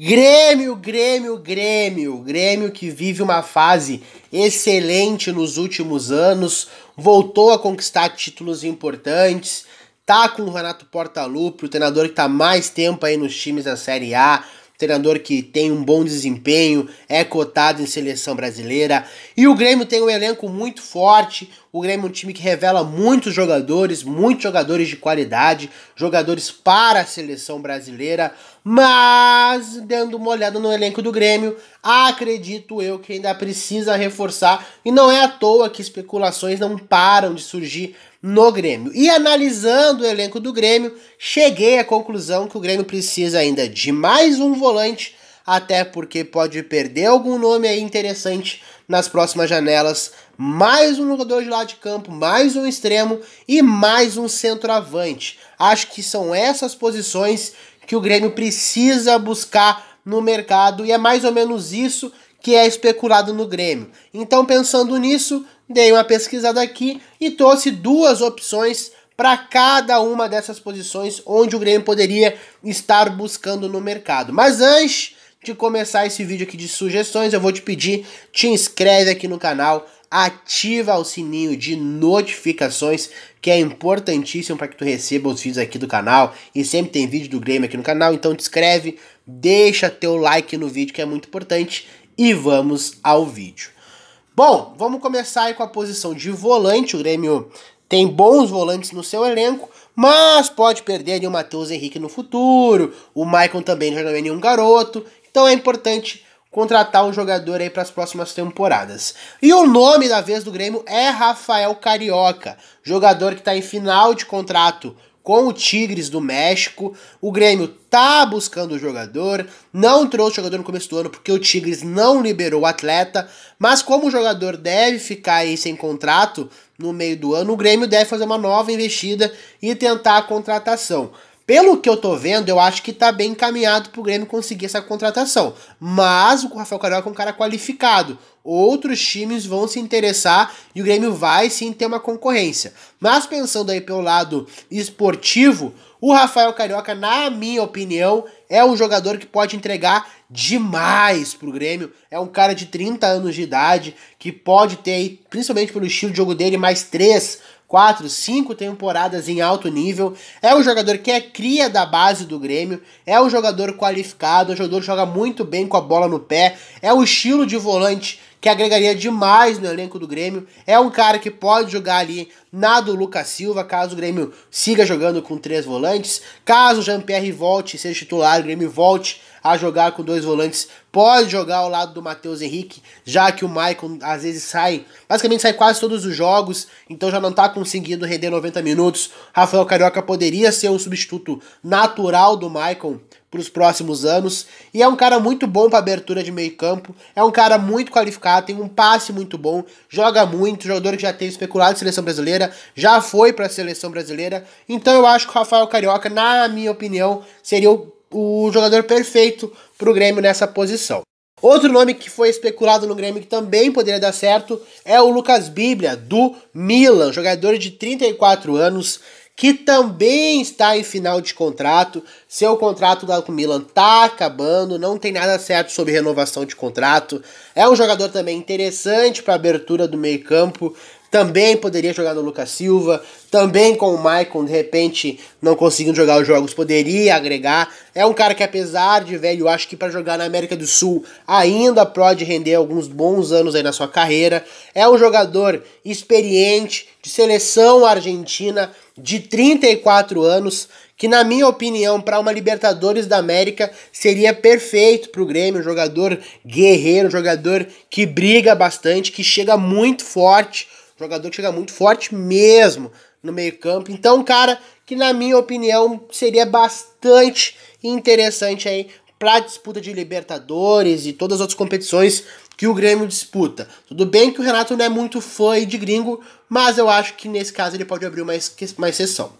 Grêmio, Grêmio, Grêmio. Grêmio que vive uma fase excelente nos últimos anos, voltou a conquistar títulos importantes, tá com o Renato Portaluppi, o treinador que tá mais tempo aí nos times da Série A, treinador que tem um bom desempenho, é cotado em seleção brasileira. E o Grêmio tem um elenco muito forte. O Grêmio é um time que revela muitos jogadores, muitos jogadores de qualidade, jogadores para a seleção brasileira. Mas, dando uma olhada no elenco do Grêmio, acredito eu que ainda precisa reforçar. E não é à toa que especulações não param de surgir no Grêmio. E analisando o elenco do Grêmio, cheguei à conclusão que o Grêmio precisa ainda de mais um volante, até porque pode perder algum nome aí interessante nas próximas janelas. Mais um jogador de lado de campo, mais um extremo e mais um centroavante. Acho que são essas posições que o Grêmio precisa buscar no mercado e é mais ou menos isso que é especulado no Grêmio. Então, pensando nisso, dei uma pesquisada aqui e trouxe duas opções para cada uma dessas posições onde o Grêmio poderia estar buscando no mercado. Mas antes de começar esse vídeo aqui de sugestões, eu vou te pedir, te inscreve aqui no canal, ativa o sininho de notificações, que é importantíssimo para que tu receba os vídeos aqui do canal, e sempre tem vídeo do Grêmio aqui no canal, então te inscreve, deixa teu like no vídeo que é muito importante e vamos ao vídeo. Bom, vamos começar aí com a posição de volante. O Grêmio tem bons volantes no seu elenco, mas pode perder ali o Matheus Henrique no futuro. O Maicon também já não é nenhum garoto. Então é importante contratar um jogador aí para as próximas temporadas. E o nome da vez do Grêmio é Rafael Carioca, jogador que está em final de contrato com o Tigres do México. O Grêmio tá buscando o jogador, não trouxe o jogador no começo do ano porque o Tigres não liberou o atleta, mas como o jogador deve ficar aí sem contrato no meio do ano, o Grêmio deve fazer uma nova investida e tentar a contratação. Pelo que eu tô vendo, eu acho que tá bem encaminhado pro Grêmio conseguir essa contratação. Mas o Rafael Carioca é um cara qualificado. Outros times vão se interessar e o Grêmio vai sim ter uma concorrência. Mas pensando aí pelo lado esportivo, o Rafael Carioca, na minha opinião, é um jogador que pode entregar demais pro Grêmio. É um cara de 30 anos de idade que pode ter, aí, principalmente pelo estilo de jogo dele, mais três quatro, cinco temporadas em alto nível. É um jogador que é cria da base do Grêmio, é um jogador qualificado, é um jogador que joga muito bem com a bola no pé, é o um estilo de volante que agregaria demais no elenco do Grêmio. É um cara que pode jogar ali na do Lucas Silva, caso o Grêmio siga jogando com três volantes. Caso o Jean-Pierre volte, seja titular, o Grêmio volte a jogar com dois volantes, pode jogar ao lado do Matheus Henrique, já que o Maicon às vezes sai, basicamente sai quase todos os jogos, então já não está conseguindo render 90 minutos. Rafael Carioca poderia ser um substituto natural do Maicon para os próximos anos. E é um cara muito bom para abertura de meio campo. É um cara muito qualificado, tem um passe muito bom, joga muito, jogador que já teve especulado em seleção brasileira, já foi para a seleção brasileira. Então eu acho que o Rafael Carioca, na minha opinião, seria o o jogador perfeito para o Grêmio nessa posição. Outro nome que foi especulado no Grêmio que também poderia dar certo é o Lucas Bíblia, do Milan, jogador de 34 anos, que também está em final de contrato. Seu contrato com o Milan está acabando, não tem nada certo sobre renovação de contrato. É um jogador também interessante para abertura do meio-campo, também poderia jogar no Lucas Silva, também com o Maicon, de repente, não conseguindo jogar os jogos, poderia agregar. É um cara que, apesar de velho, eu acho que para jogar na América do Sul ainda pode render alguns bons anos aí na sua carreira. É um jogador experiente, de seleção argentina, de 34 anos, que na minha opinião para uma Libertadores da América seria perfeito para o Grêmio, um jogador guerreiro, um jogador que briga bastante, que chega muito forte Jogador que chega muito forte mesmo no meio-campo. Então, cara, que na minha opinião seria bastante interessante aí para disputa de Libertadores e todas as outras competições que o Grêmio disputa. Tudo bem que o Renato não é muito fã de gringo, mas eu acho que nesse caso ele pode abrir mais, mais sessão.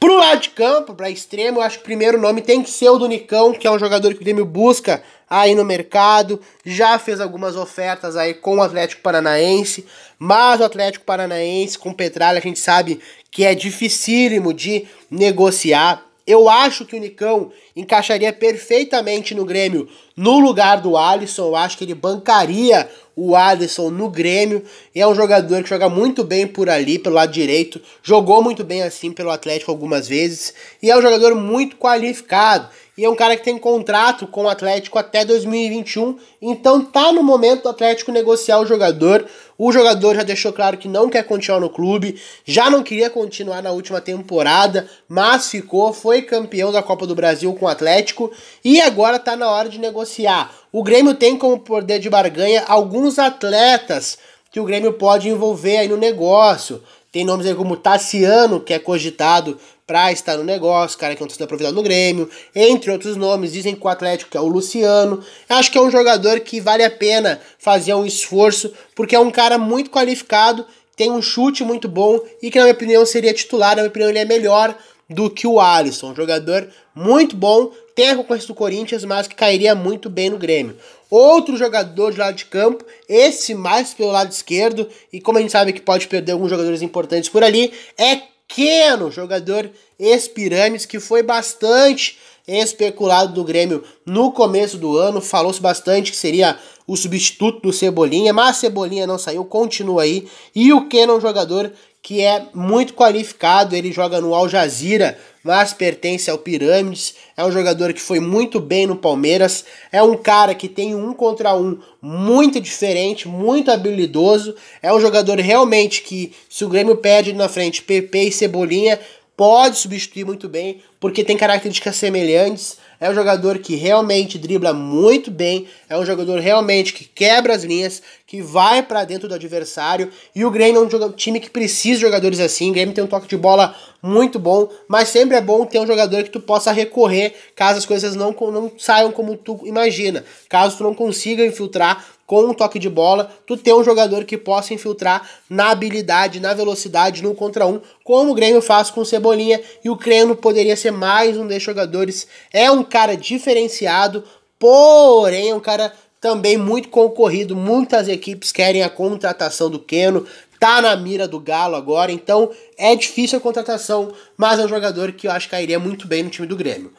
Pro lado de campo, para extremo, eu acho que o primeiro nome tem que ser o do Nicão, que é um jogador que o Grêmio busca aí no mercado. Já fez algumas ofertas aí com o Atlético Paranaense, mas o Atlético Paranaense com o Petralha a gente sabe que é dificílimo de negociar. Eu acho que o Nicão encaixaria perfeitamente no Grêmio no lugar do Alisson. Eu acho que ele bancaria o Alisson no Grêmio. E é um jogador que joga muito bem por ali, pelo lado direito. Jogou muito bem assim pelo Atlético algumas vezes. E é um jogador muito qualificado e é um cara que tem contrato com o Atlético até 2021, então tá no momento do Atlético negociar o jogador. O jogador já deixou claro que não quer continuar no clube, já não queria continuar na última temporada, mas ficou, foi campeão da Copa do Brasil com o Atlético e agora tá na hora de negociar. O Grêmio tem como poder de barganha alguns atletas que o Grêmio pode envolver aí no negócio. Tem nomes aí como Tassiano, que é cogitado Pra estar no negócio, cara que é um torcedor aproveitado no Grêmio, entre outros nomes, dizem que o Atlético é o Luciano. Eu acho que é um jogador que vale a pena fazer um esforço, porque é um cara muito qualificado, tem um chute muito bom e que, na minha opinião, seria titular. Na minha opinião, ele é melhor do que o Alisson. Um jogador muito bom, tem a concorrência do Corinthians, mas que cairia muito bem no Grêmio. Outro jogador de lado de campo, esse mais pelo lado esquerdo, e como a gente sabe que pode perder alguns jogadores importantes por ali, é pequeno jogador Espirames, que foi bastante especulado do Grêmio no começo do ano. Falou-se bastante que seria o substituto do Cebolinha, mas Cebolinha não saiu, continua aí. E o Keno, um jogador que é muito qualificado, ele joga no Al Jazeera mas pertence ao Pirâmides. É um jogador que foi muito bem no Palmeiras. É um cara que tem um contra um muito diferente, muito habilidoso. É um jogador realmente que, se o Grêmio perde na frente PP e Cebolinha, pode substituir muito bem, porque tem características semelhantes. É um jogador que realmente dribla muito bem, é um jogador realmente que quebra as linhas, que vai para dentro do adversário. E o Grêmio é um time que precisa de jogadores assim. O Grêmio tem um toque de bola muito bom, mas sempre é bom ter um jogador que tu possa recorrer caso as coisas não, não saiam como tu imagina. Caso tu não consiga infiltrar com um toque de bola, tu ter um jogador que possa infiltrar na habilidade, na velocidade, no contra um, como o Grêmio faz com o Cebolinha, e o Creno poderia ser mais um desses jogadores. É um cara diferenciado, porém é um cara também muito concorrido. Muitas equipes querem a contratação do Keno, tá na mira do Galo agora, então é difícil a contratação, mas é um jogador que eu acho que cairia muito bem no time do Grêmio.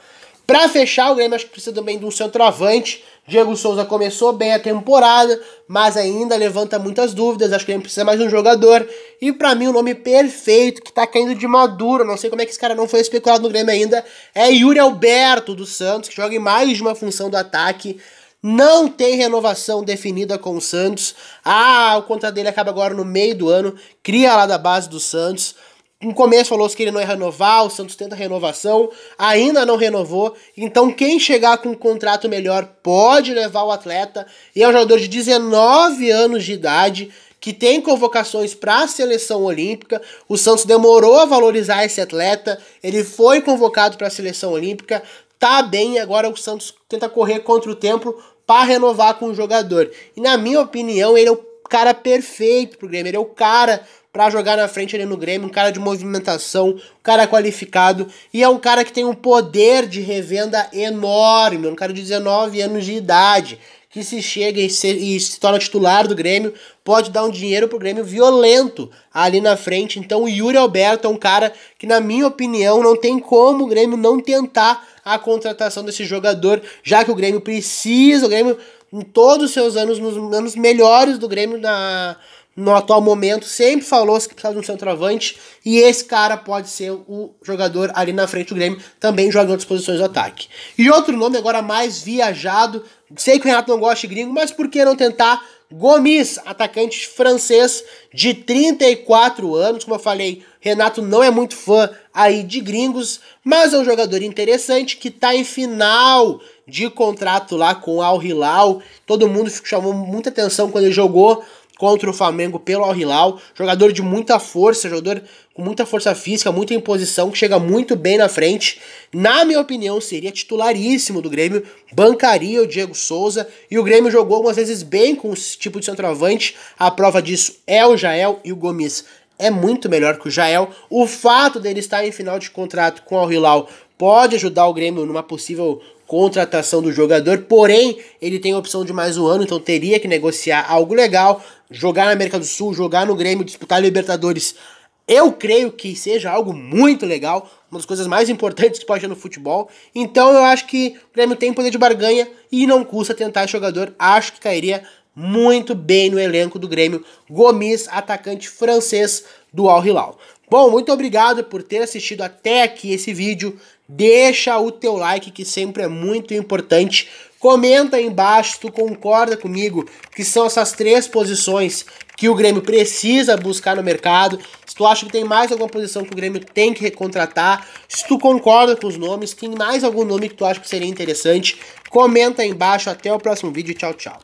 Para fechar, o Grêmio acho que precisa também de um centroavante. Diego Souza começou bem a temporada, mas ainda levanta muitas dúvidas. Acho que ele precisa mais de um jogador. E para mim, o nome perfeito que tá caindo de maduro, não sei como é que esse cara não foi especulado no Grêmio ainda, é Yuri Alberto do Santos, que joga em mais de uma função do ataque. Não tem renovação definida com o Santos. Ah, o contrato dele acaba agora no meio do ano. Cria lá da base do Santos. No começo falou-se que ele não ia renovar, o Santos tenta renovação, ainda não renovou. Então quem chegar com um contrato melhor pode levar o atleta. E é um jogador de 19 anos de idade que tem convocações para a seleção olímpica. O Santos demorou a valorizar esse atleta, ele foi convocado para a seleção olímpica, tá bem, agora o Santos tenta correr contra o tempo para renovar com o jogador. E na minha opinião, ele é o cara perfeito pro Grêmio, ele é o cara para jogar na frente ali no Grêmio, um cara de movimentação, um cara qualificado e é um cara que tem um poder de revenda enorme, um cara de 19 anos de idade que se chega e se, e se, torna titular do Grêmio, pode dar um dinheiro pro Grêmio violento ali na frente. Então o Yuri Alberto é um cara que, na minha opinião, não tem como o Grêmio não tentar a contratação desse jogador, já que o Grêmio precisa, o Grêmio, em todos os seus anos, nos anos melhores do Grêmio na no atual momento, sempre falou que precisava de um centroavante e esse cara pode ser o jogador ali na frente do Grêmio, também joga em outras posições do ataque. E outro nome agora mais viajado, sei que o Renato não gosta de gringo, mas por que não tentar Gomes, atacante francês de 34 anos, como eu falei, Renato não é muito fã aí de gringos, mas é um jogador interessante que está em final de contrato lá com o Al Hilal. Todo mundo chamou muita atenção quando ele jogou contra o Flamengo pelo Al Hilal. Jogador de muita força, jogador com muita força física, muita imposição, que chega muito bem na frente. Na minha opinião, seria titularíssimo do Grêmio, bancaria o Diego Souza. E o Grêmio jogou algumas vezes bem com esse tipo de centroavante. A prova disso é o Jael e o Gomes. É muito melhor que o Jael. O fato dele estar em final de contrato com o Al Hilal pode ajudar o Grêmio numa possível contratação do jogador, porém ele tem a opção de mais um ano, então teria que negociar algo legal, jogar na América do Sul, jogar no Grêmio, disputar a Libertadores. Eu creio que seja algo muito legal, uma das coisas mais importantes que pode ter no futebol. Então eu acho que o Grêmio tem poder de barganha e não custa tentar esse jogador. Acho que cairia muito bem no elenco do Grêmio. Gomes, atacante francês do Al Hilal. Bom, muito obrigado por ter assistido até aqui esse vídeo. Deixa o teu like que sempre é muito importante. Comenta aí embaixo se tu concorda comigo que são essas três posições que o Grêmio precisa buscar no mercado. Se tu acha que tem mais alguma posição que o Grêmio tem que recontratar, se tu concorda com os nomes, tem mais algum nome que tu acha que seria interessante, comenta aí embaixo. Até o próximo vídeo. Tchau, tchau.